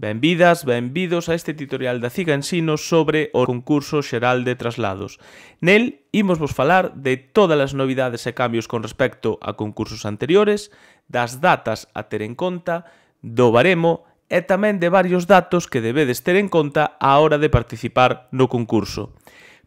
Benvidas, benvidos a este tutorial da CIGA Ensino sobre o concurso xeral de traslados. Nel imos vos falar de todas as novidades e cambios con respecto a concursos anteriores, das datas a ter en conta, do baremo e tamén de varios datos que debedes ter en conta á hora de participar no concurso.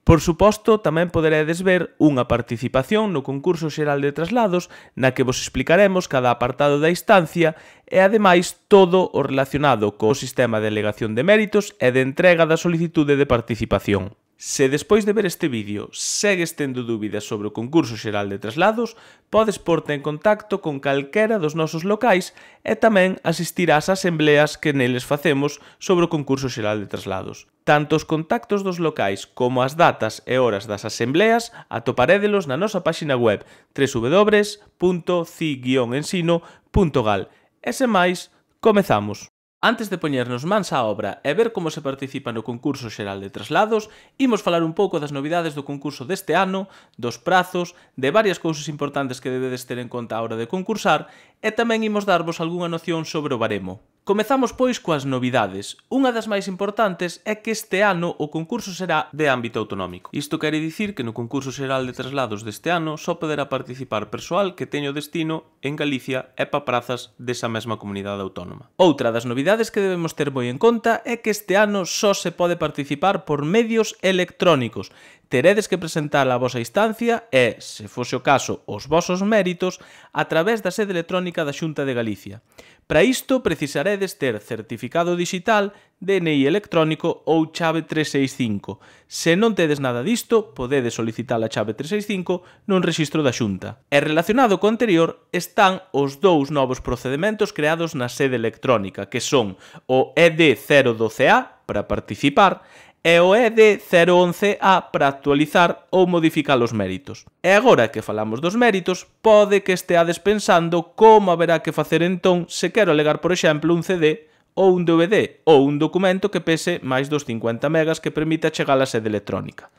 Por suposto, tamén poderedes ver unha participación no concurso xeral de traslados na que vos explicaremos cada apartado da instancia e ademais todo o relacionado co sistema de delegación de méritos e de entrega da solicitude de participación. Se despois de ver este vídeo segues tendo dúbidas sobre o concurso xeral de traslados, podes porte en contacto con calquera dos nosos locais e tamén asistir ás asembleas que neles facemos sobre o concurso xeral de traslados. Tanto os contactos dos locais como as datas e horas das asembleas atoparédelos na nosa páxina web www.ci-ensino.gal. E sen máis, comezamos. Antes de poñernos mans á obra e ver como se participa no concurso xeral de traslados, imos falar un pouco das novidades do concurso deste ano, dos prazos, de varias cousas importantes que debedes ter en conta a hora de concursar e tamén imos darvos algunha noción sobre o baremo. Comezamos pois coas novidades. Unha das máis importantes é que este ano o concurso será de ámbito autonómico. Isto quere dicir que no concurso xeral de traslados deste ano só poderá participar persoal que teño destino en Galicia e pa prazas desa mesma comunidade autónoma. Outra das novidades que debemos ter moi en conta é que este ano só se pode participar por medios electrónicos. Teredes que presentar a vosa instancia e, se fose o caso, os vosos méritos a través da sede electrónica da Xunta de Galicia. Para isto precisaredes ter certificado digital, DNI electrónico ou chave 365. Se non tedes nada disto, podedes solicitar a chave 365 nun rexistro da Xunta. E relacionado co anterior están os dous novos procedementos creados na sede electrónica, que son o ED012A para participar e o ED 011A para actualizar ou modificar os méritos. E agora que falamos dos méritos, pode que esteades pensando como haberá que facer entón se quero alegar, por exemplo, un CD ou un DVD ou un documento que pese máis dos 50 megas que permita chegar a sede electrónica.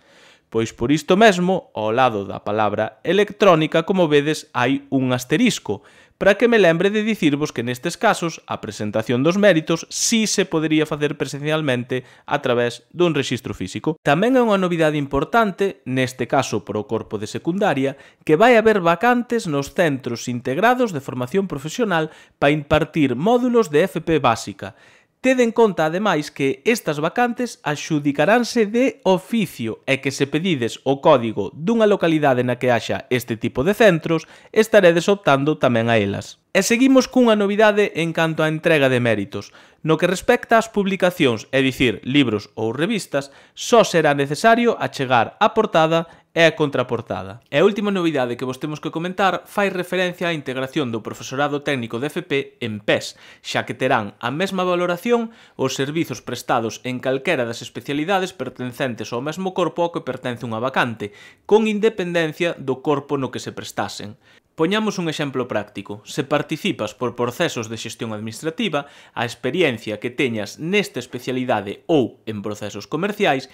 Pois por isto mesmo, ao lado da palabra electrónica, como vedes, hai un asterisco, para que me lembre de dicirvos que nestes casos a presentación dos méritos si se podería facer presencialmente a través dun rexistro físico. Tamén é unha novidade importante, neste caso para o corpo de secundaria, que vai haber vacantes nos centros integrados de formación profesional para impartir módulos de FP básica, Tede en conta, ademais, que estas vacantes axudicaranse de oficio e que se pedides o código dunha localidade na que haxa este tipo de centros, estaredes optando tamén a elas. E seguimos cunha novidade en canto á entrega de méritos. No que respecta ás publicacións, é dicir, libros ou revistas, só será necesario achegar a portada é a contraportada. E a última novidade que vos temos que comentar fai referencia á integración do profesorado técnico de FP en PES, xa que terán a mesma valoración os servizos prestados en calquera das especialidades pertencentes ao mesmo corpo ao que pertence unha vacante, con independencia do corpo no que se prestasen. Poñamos un exemplo práctico. Se participas por procesos de xestión administrativa, a experiencia que teñas nesta especialidade ou en procesos comerciais,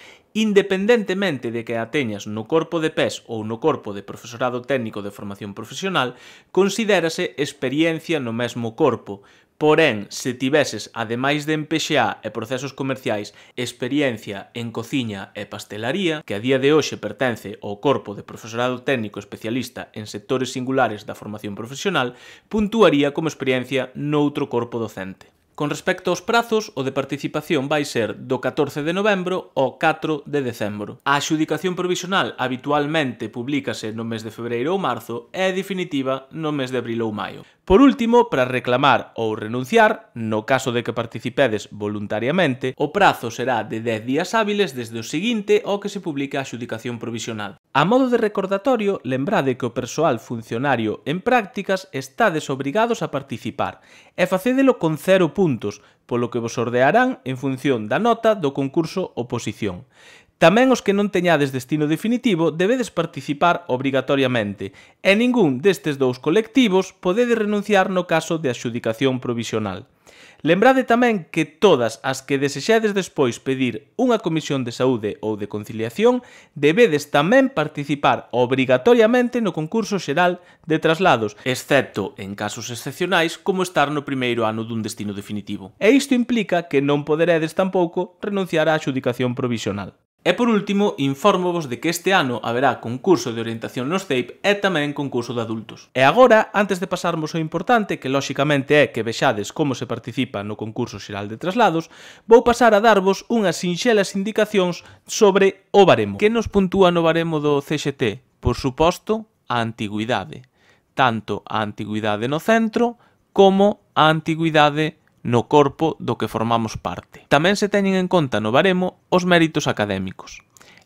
independentemente de que a teñas no corpo de PES ou no corpo de profesorado técnico de formación profesional, considérase experiencia no mesmo corpo, Porén, se tiveses, ademais de MPXA e procesos comerciais, experiencia en cociña e pastelaría, que a día de hoxe pertence ao corpo de profesorado técnico especialista en sectores singulares da formación profesional, puntuaría como experiencia noutro corpo docente. Con respecto aos prazos, o de participación vai ser do 14 de novembro ao 4 de decembro. A adxudicación provisional habitualmente publícase no mes de febreiro ou marzo e a definitiva no mes de abril ou maio. Por último, para reclamar ou renunciar, no caso de que participedes voluntariamente, o prazo será de 10 días hábiles desde o seguinte ao que se publica a xudicación provisional. A modo de recordatorio, lembrade que o persoal funcionario en prácticas está desobrigados a participar e facédelo con cero puntos, polo que vos ordearán en función da nota do concurso oposición. Tamén os que non teñades destino definitivo debedes participar obrigatoriamente e ningún destes dous colectivos podedes renunciar no caso de axudicación provisional. Lembrade tamén que todas as que desexades despois pedir unha comisión de saúde ou de conciliación debedes tamén participar obrigatoriamente no concurso xeral de traslados, excepto en casos excepcionais como estar no primeiro ano dun destino definitivo. E isto implica que non poderedes tampouco renunciar á axudicación provisional. E por último, informo de que este ano haberá concurso de orientación nos CEIP e tamén concurso de adultos. E agora, antes de pasarmos ao importante, que lóxicamente é que vexades como se participa no concurso xeral de traslados, vou pasar a darvos unhas sinxelas indicacións sobre o baremo. Que nos puntúa no baremo do CXT? Por suposto, a antigüidade. Tanto a antigüidade no centro como a antigüidade no corpo do que formamos parte. Tamén se teñen en conta no baremo os méritos académicos.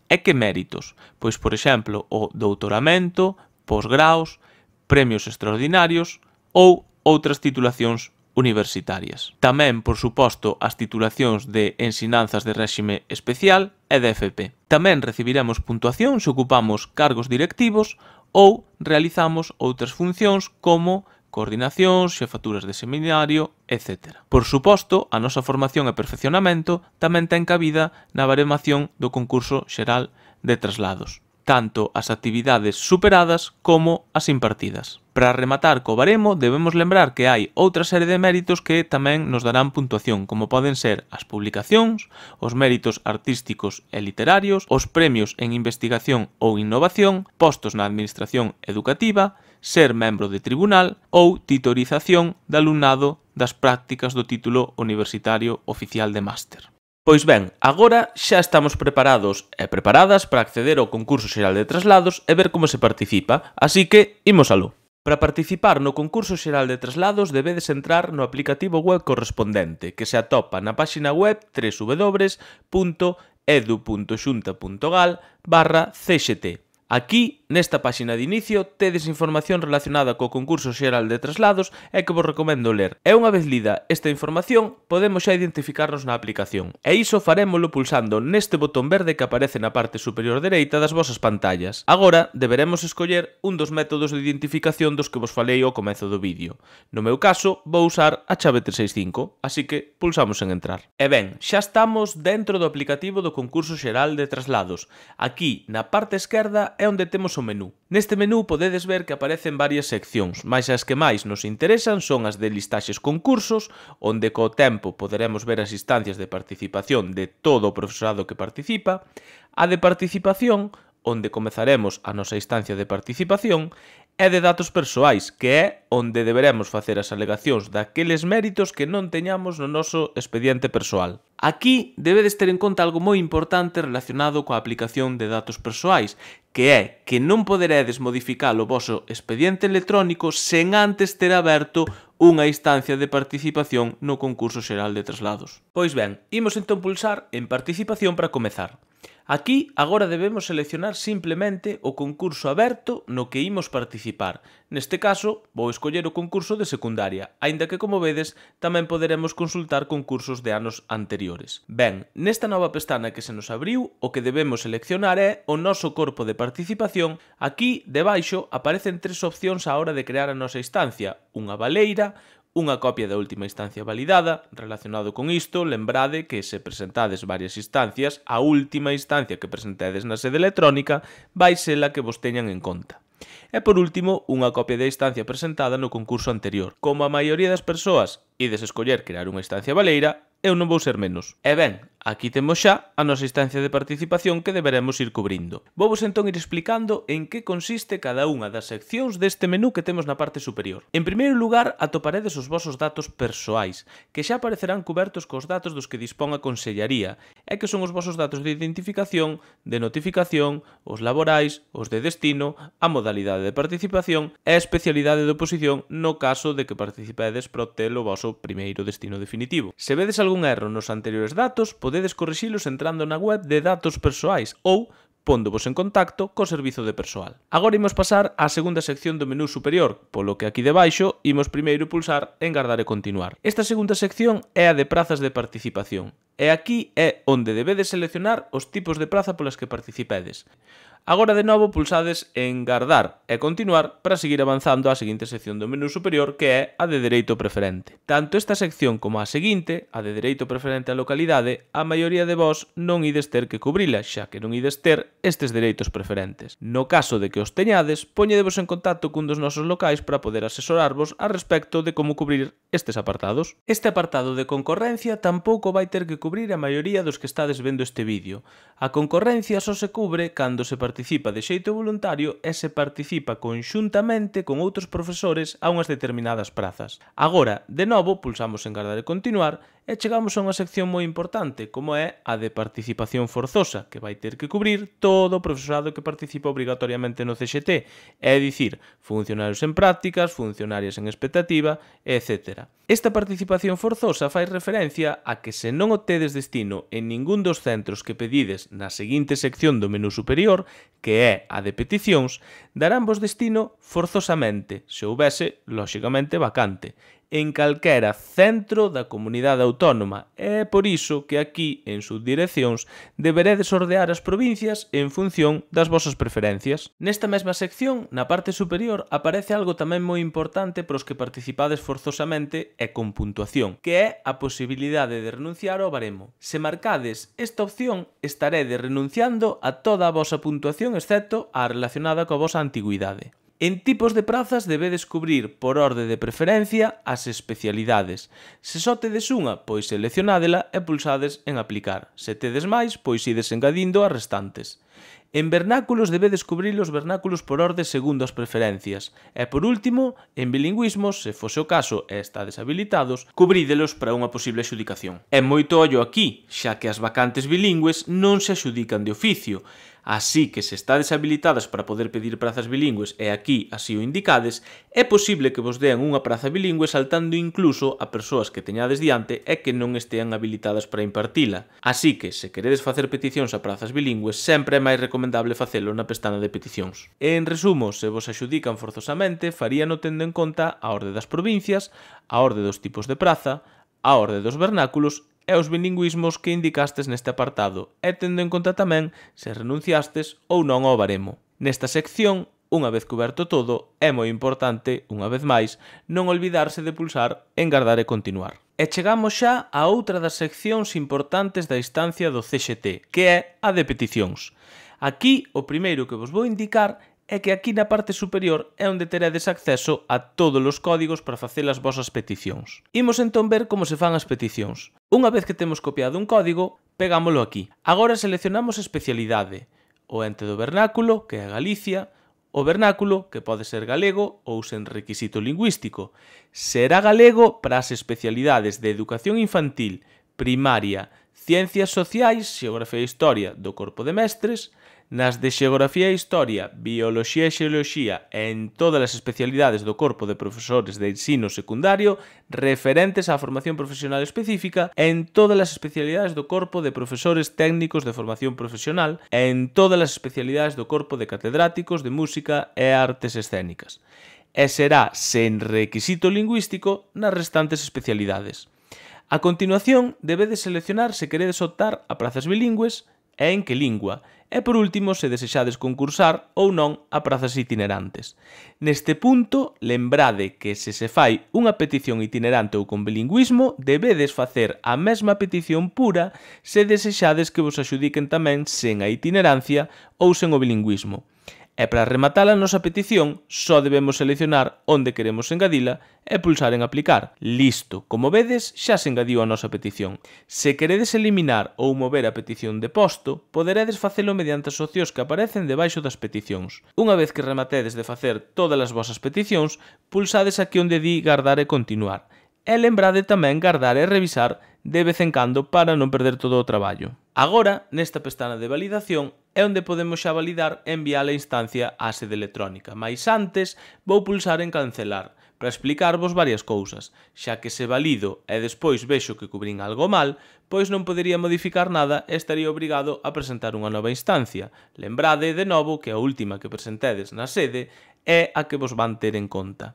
E que méritos? Pois, por exemplo, o doutoramento, posgraos, premios extraordinarios ou outras titulacións universitarias. Tamén, por suposto, as titulacións de ensinanzas de réxime especial e de FP. Tamén recibiremos puntuación se ocupamos cargos directivos ou realizamos outras funcións como coordinacións, xefaturas de seminario, etc. Por suposto, a nosa formación e perfeccionamento tamén ten cabida na baremación do concurso xeral de traslados tanto as actividades superadas como as impartidas. Para rematar co baremo, debemos lembrar que hai outra serie de méritos que tamén nos darán puntuación, como poden ser as publicacións, os méritos artísticos e literarios, os premios en investigación ou innovación, postos na administración educativa, ser membro de tribunal ou titorización de alumnado das prácticas do título universitario oficial de máster. Pois ben, agora xa estamos preparados e preparadas para acceder ao concurso xeral de traslados e ver como se participa, así que imos aló. Para participar no concurso xeral de traslados debedes entrar no aplicativo web correspondente que se atopa na páxina web www.edu.xunta.gal barra cxt. Aquí, nesta páxina de inicio, tedes información relacionada co concurso xeral de traslados e que vos recomendo ler. E unha vez lida esta información, podemos xa identificarnos na aplicación. E iso farémolo pulsando neste botón verde que aparece na parte superior dereita das vosas pantallas. Agora, deberemos escoller un dos métodos de identificación dos que vos falei ao comezo do vídeo. No meu caso, vou usar a chave 365, así que pulsamos en entrar. E ben, xa estamos dentro do aplicativo do concurso xeral de traslados. Aquí, na parte esquerda, é onde temos o menú. Neste menú podedes ver que aparecen varias seccións, mas as que máis nos interesan son as de listaxes concursos, onde co tempo poderemos ver as instancias de participación de todo o profesorado que participa, a de participación, onde comezaremos a nosa instancia de participación, é de datos persoais, que é onde deberemos facer as alegacións daqueles méritos que non teñamos no noso expediente persoal. Aquí debedes ter en conta algo moi importante relacionado coa aplicación de datos persoais, que é que non poderedes modificar o vosso expediente electrónico sen antes ter aberto unha instancia de participación no concurso xeral de traslados. Pois ben, imos entón pulsar en participación para comezar. Aquí agora debemos seleccionar simplemente o concurso aberto no que imos participar. Neste caso, vou escoller o concurso de secundaria, aínda que como vedes tamén poderemos consultar concursos de anos anteriores. Ben, nesta nova pestana que se nos abriu, o que debemos seleccionar é o noso corpo de participación. Aquí, debaixo, aparecen tres opcións á hora de crear a nosa instancia, unha baleira, unha copia da última instancia validada. Relacionado con isto, lembrade que se presentades varias instancias, a última instancia que presentades na sede electrónica vai ser a que vos teñan en conta. E por último, unha copia da instancia presentada no concurso anterior. Como a maioría das persoas ides escoller crear unha instancia baleira, eu non vou ser menos. E ben, Aquí temos xa a nosa instancia de participación que deberemos ir cubrindo. vos entón ir explicando en que consiste cada unha das seccións deste menú que temos na parte superior. En primeiro lugar, atoparedes os vosos datos persoais, que xa aparecerán cubertos cos datos dos que dispón a Consellaría, e que son os vosos datos de identificación, de notificación, os laborais, os de destino, a modalidade de participación e a especialidade de oposición no caso de que participedes pro tel o voso primeiro destino definitivo. Se vedes algún erro nos anteriores datos, podes podedes corrixilos entrando na web de datos persoais ou pondovos en contacto co servizo de persoal. Agora imos pasar á segunda sección do menú superior, polo que aquí debaixo imos primeiro pulsar en guardar e continuar. Esta segunda sección é a de prazas de participación, e aquí é onde debedes seleccionar os tipos de praza polas que participedes. Agora de novo pulsades en Gardar e Continuar para seguir avanzando á seguinte sección do menú superior que é a de Dereito Preferente. Tanto esta sección como a seguinte, a de Dereito Preferente á localidade, a maioría de vós non ides ter que cubrila, xa que non ides ter estes dereitos preferentes. No caso de que os teñades, poñedevos en contacto cun dos nosos locais para poder asesorarvos a respecto de como cubrir estes apartados. Este apartado de concorrencia tampouco vai ter que cubrir a maioría dos que estades vendo este vídeo. A concorrencia só se cubre cando se participa participa de xeito voluntario e se participa conxuntamente con outros profesores a unhas determinadas prazas. Agora, de novo, pulsamos en Gardar e Continuar E chegamos a unha sección moi importante, como é a de participación forzosa, que vai ter que cubrir todo o profesorado que participa obrigatoriamente no CXT, é dicir, funcionarios en prácticas, funcionarias en expectativa, etc. Esta participación forzosa fai referencia a que se non o tedes destino en ningún dos centros que pedides na seguinte sección do menú superior, que é a de peticións, darán vos destino forzosamente, se houvese, lóxicamente, vacante, en calquera centro da comunidade autónoma é por iso que aquí en subdireccións deberedes ordear as provincias en función das vosas preferencias. Nesta mesma sección, na parte superior, aparece algo tamén moi importante para os que participades forzosamente e con puntuación, que é a posibilidade de renunciar ao baremo. Se marcades esta opción, estaredes renunciando a toda a vosa puntuación excepto a relacionada coa vosa antigüidade. En tipos de prazas debedes cubrir por orde de preferencia as especialidades. Se só tedes unha, pois seleccionádela e pulsades en aplicar. Se tedes máis, pois ides engadindo as restantes. En vernáculos debedes cubrir os vernáculos por orde segundo as preferencias. E por último, en bilingüismos, se fose o caso e está deshabilitados, cubrídelos para unha posible axudicación. É moito ollo aquí, xa que as vacantes bilingües non se axudican de oficio, Así que se está deshabilitadas para poder pedir prazas bilingües e aquí así o indicades, é posible que vos dean unha praza bilingüe saltando incluso a persoas que teñades diante e que non estean habilitadas para impartila. Así que, se queredes facer peticións a prazas bilingües, sempre é máis recomendable facelo na pestana de peticións. En resumo, se vos axudican forzosamente, no tendo en conta a orde das provincias, a orde dos tipos de praza, a orde dos vernáculos e os bilingüismos que indicastes neste apartado e tendo en conta tamén se renunciastes ou non ao baremo. Nesta sección, unha vez coberto todo, é moi importante, unha vez máis, non olvidarse de pulsar en guardar e Continuar. E chegamos xa a outra das seccións importantes da instancia do CXT, que é a de peticións. Aquí, o primeiro que vos vou indicar é que aquí na parte superior é onde teredes acceso a todos os códigos para facer as vosas peticións. Imos entón ver como se fan as peticións. Unha vez que temos copiado un código, pegámolo aquí. Agora seleccionamos especialidade, o ente do vernáculo, que é Galicia, o vernáculo, que pode ser galego ou sen requisito lingüístico. Será galego para as especialidades de educación infantil, primaria, ciencias sociais, xeografía e historia do corpo de mestres, nas de Xeografía e Historia, Bioloxía e Xeoloxía e en todas as especialidades do Corpo de Profesores de Ensino Secundario referentes á formación profesional específica en todas as especialidades do Corpo de Profesores Técnicos de Formación Profesional e en todas as especialidades do Corpo de Catedráticos de Música e Artes Escénicas e será sen requisito lingüístico nas restantes especialidades. A continuación, debedes seleccionar se queredes optar a prazas bilingües, e en que lingua, e por último se desexades concursar ou non a prazas itinerantes. Neste punto, lembrade que se se fai unha petición itinerante ou con bilingüismo, debedes facer a mesma petición pura se desexades que vos axudiquen tamén sen a itinerancia ou sen o bilingüismo. E para rematar a nosa petición, só debemos seleccionar onde queremos engadila e pulsar en aplicar. Listo, como vedes, xa se engadiu a nosa petición. Se queredes eliminar ou mover a petición de posto, poderedes facelo mediante as opcións que aparecen debaixo das peticións. Unha vez que rematedes de facer todas as vosas peticións, pulsades aquí onde di guardar e continuar. E lembrade tamén guardar e revisar de vez en cando para non perder todo o traballo. Agora, nesta pestana de validación, é onde podemos xa validar e enviar a instancia á sede electrónica. Mais antes, vou pulsar en cancelar para explicarvos varias cousas, xa que se valido e despois vexo que cubrín algo mal, pois non podería modificar nada e estaría obrigado a presentar unha nova instancia. Lembrade de novo que a última que presentedes na sede é a que vos van ter en conta.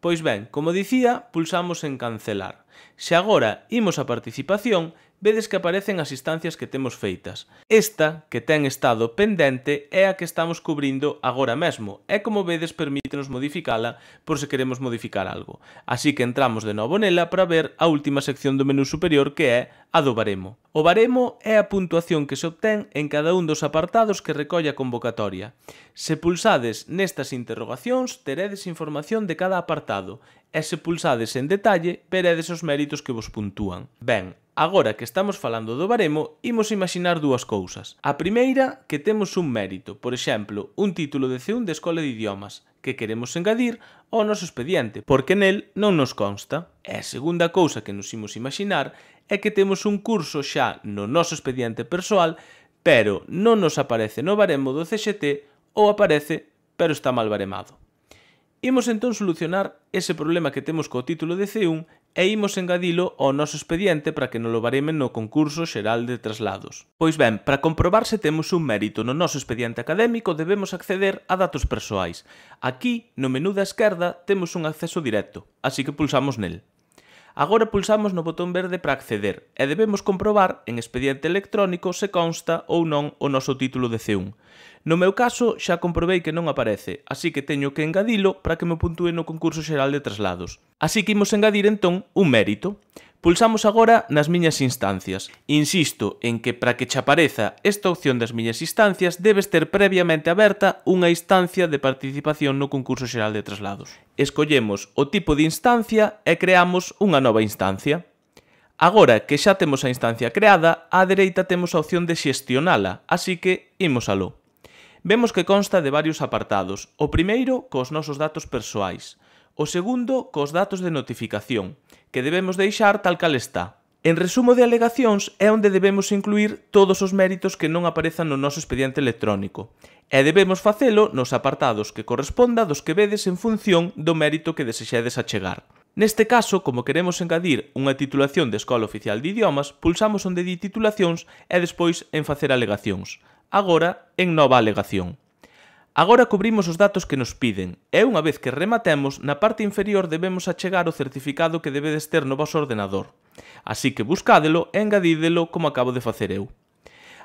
Pois ben, como dicía, pulsamos en cancelar. Se agora imos a participación, vedes que aparecen as instancias que temos feitas. Esta, que ten estado pendente, é a que estamos cubrindo agora mesmo, e como vedes permítenos modificala por se queremos modificar algo. Así que entramos de novo nela para ver a última sección do menú superior que é a do baremo. O baremo é a puntuación que se obtén en cada un dos apartados que recolle a convocatoria. Se pulsades nestas interrogacións, teredes información de cada apartado, e se pulsades en detalle, veredes os méritos que vos puntúan. Ben, Agora que estamos falando do baremo, imos imaxinar dúas cousas. A primeira, que temos un mérito, por exemplo, un título de C1 de Escola de Idiomas, que queremos engadir ao noso expediente, porque nel non nos consta. E a segunda cousa que nos imos imaxinar é que temos un curso xa no noso expediente persoal, pero non nos aparece no baremo do CXT ou aparece, pero está mal baremado. Imos entón solucionar ese problema que temos co título de C1 e imos engadilo ao noso expediente para que non lo varemen no concurso xeral de traslados. Pois ben, para comprobar se temos un mérito no noso expediente académico debemos acceder a datos persoais. Aquí, no menú da esquerda, temos un acceso directo, así que pulsamos nel. Agora pulsamos no botón verde para acceder e debemos comprobar en expediente electrónico se consta ou non o noso título de C1. No meu caso xa comprobei que non aparece, así que teño que engadilo para que me puntúe no concurso xeral de traslados. Así que imos engadir entón un mérito. Pulsamos agora nas miñas instancias. Insisto en que para que che apareza esta opción das miñas instancias debes ter previamente aberta unha instancia de participación no concurso xeral de traslados. Escollemos o tipo de instancia e creamos unha nova instancia. Agora que xa temos a instancia creada, á dereita temos a opción de xestionala, así que imos aló. Vemos que consta de varios apartados. O primeiro, cos nosos datos persoais. O segundo, cos datos de notificación que debemos deixar tal cal está. En resumo de alegacións é onde debemos incluir todos os méritos que non aparezan no noso expediente electrónico e debemos facelo nos apartados que corresponda dos que vedes en función do mérito que desexedes achegar. Neste caso, como queremos engadir unha titulación de Escola Oficial de Idiomas, pulsamos onde di titulacións e despois en facer alegacións. Agora, en nova alegación. Agora cubrimos os datos que nos piden e unha vez que rematemos, na parte inferior debemos achegar o certificado que debedes ter no vosso ordenador. Así que buscádelo e engadídelo como acabo de facer eu.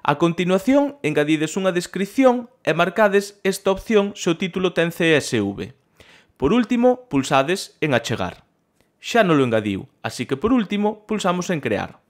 A continuación, engadides unha descripción e marcades esta opción se o título ten CSV. Por último, pulsades en achegar. Xa non lo engadiu, así que por último, pulsamos en crear.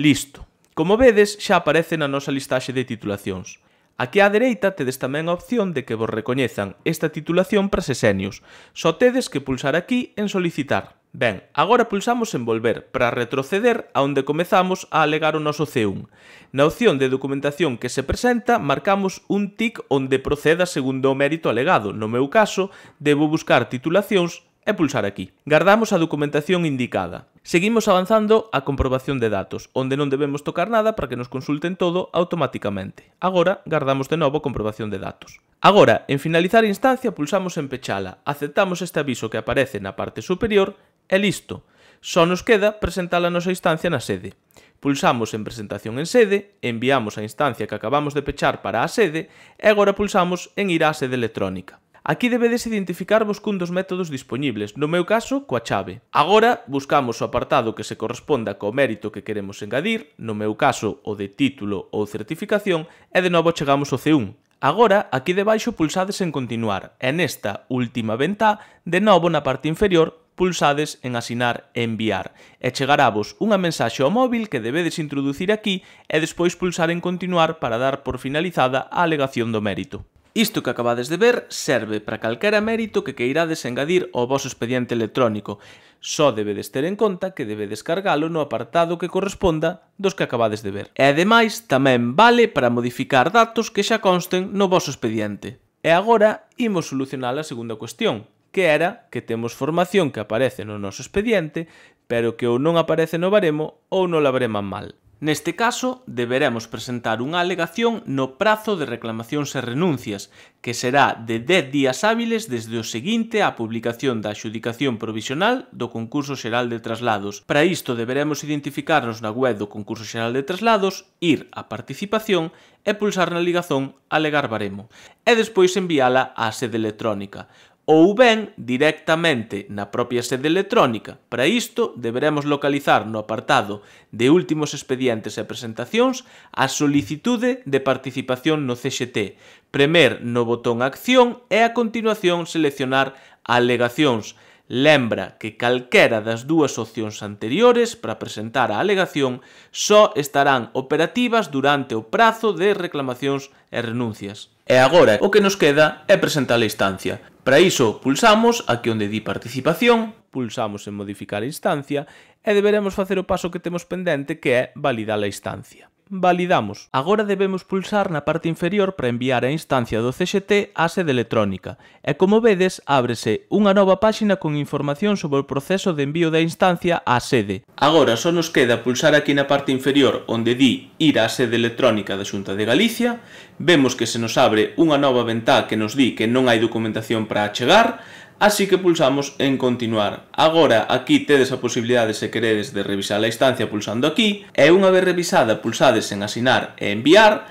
Listo. Como vedes, xa aparece na nosa listaxe de titulacións. Aquí á dereita tedes tamén a opción de que vos recoñezan esta titulación para sesenios. Só tedes que pulsar aquí en solicitar. Ben, agora pulsamos en volver para retroceder a onde comezamos a alegar o noso C1. Na opción de documentación que se presenta, marcamos un tic onde proceda segundo o mérito alegado. No meu caso, debo buscar titulacións e pulsar aquí. Gardamos a documentación indicada. Seguimos avanzando a comprobación de datos, onde non debemos tocar nada para que nos consulten todo automáticamente. Agora, gardamos de novo a comprobación de datos. Agora, en finalizar instancia, pulsamos en pechala, aceptamos este aviso que aparece na parte superior e listo. Só nos queda presentar a nosa instancia na sede. Pulsamos en presentación en sede, enviamos a instancia que acabamos de pechar para a sede e agora pulsamos en ir á sede electrónica. Aquí debedes identificarvos cun dos métodos dispoñibles, no meu caso, coa chave. Agora, buscamos o apartado que se corresponda co mérito que queremos engadir, no meu caso, o de título ou certificación, e de novo chegamos ao C1. Agora, aquí debaixo pulsades en continuar, e nesta última ventá, de novo na parte inferior, pulsades en asinar e enviar e chegarávos unha mensaxe ao móvil que debedes introducir aquí e despois pulsar en continuar para dar por finalizada a alegación do mérito. Isto que acabades de ver serve para calquera mérito que queirades engadir ao vosso expediente electrónico. Só debedes ter en conta que debe cargalo no apartado que corresponda dos que acabades de ver. E ademais tamén vale para modificar datos que xa consten no vosso expediente. E agora imos solucionar a segunda cuestión, que era que temos formación que aparece no noso expediente, pero que ou non aparece no baremo ou no la mal. Neste caso, deberemos presentar unha alegación no prazo de reclamacións e renuncias, que será de 10 días hábiles desde o seguinte á publicación da adxudicación provisional do Concurso Xeral de Traslados. Para isto deberemos identificarnos na web do Concurso Xeral de Traslados, ir a participación e pulsar na ligazón Alegar Baremo, e despois enviala á sede electrónica ou ben directamente na propia sede electrónica. Para isto, deberemos localizar no apartado de últimos expedientes e presentacións a solicitude de participación no CXT, premer no botón acción e a continuación seleccionar alegacións, Lembra que calquera das dúas opcións anteriores para presentar a alegación só estarán operativas durante o prazo de reclamacións e renuncias. E agora o que nos queda é presentar a instancia. Para iso pulsamos aquí onde di participación, pulsamos en modificar a instancia e deberemos facer o paso que temos pendente que é validar a instancia. Validamos. Agora debemos pulsar na parte inferior para enviar a instancia do CXT á sede electrónica e como vedes ábrese unha nova páxina con información sobre o proceso de envío da instancia á sede. Agora só nos queda pulsar aquí na parte inferior onde di ir á sede electrónica da Xunta de Galicia, vemos que se nos abre unha nova ventá que nos di que non hai documentación para achegar, Así que pulsamos en continuar. Agora aquí tedes a posibilidade se queredes de revisar a instancia pulsando aquí e unha vez revisada pulsades en asinar e enviar,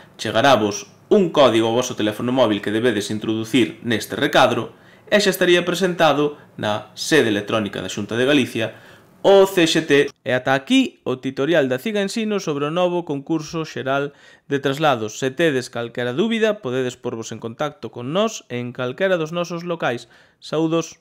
vos un código ao vosso teléfono móvil que debedes introducir neste recadro e xa estaría presentado na sede electrónica da Xunta de Galicia o CXT. E ata aquí o tutorial da CIGA Ensino sobre o novo concurso xeral de traslados. Se tedes calquera dúbida, podedes porvos en contacto con nós en calquera dos nosos locais. Saudos!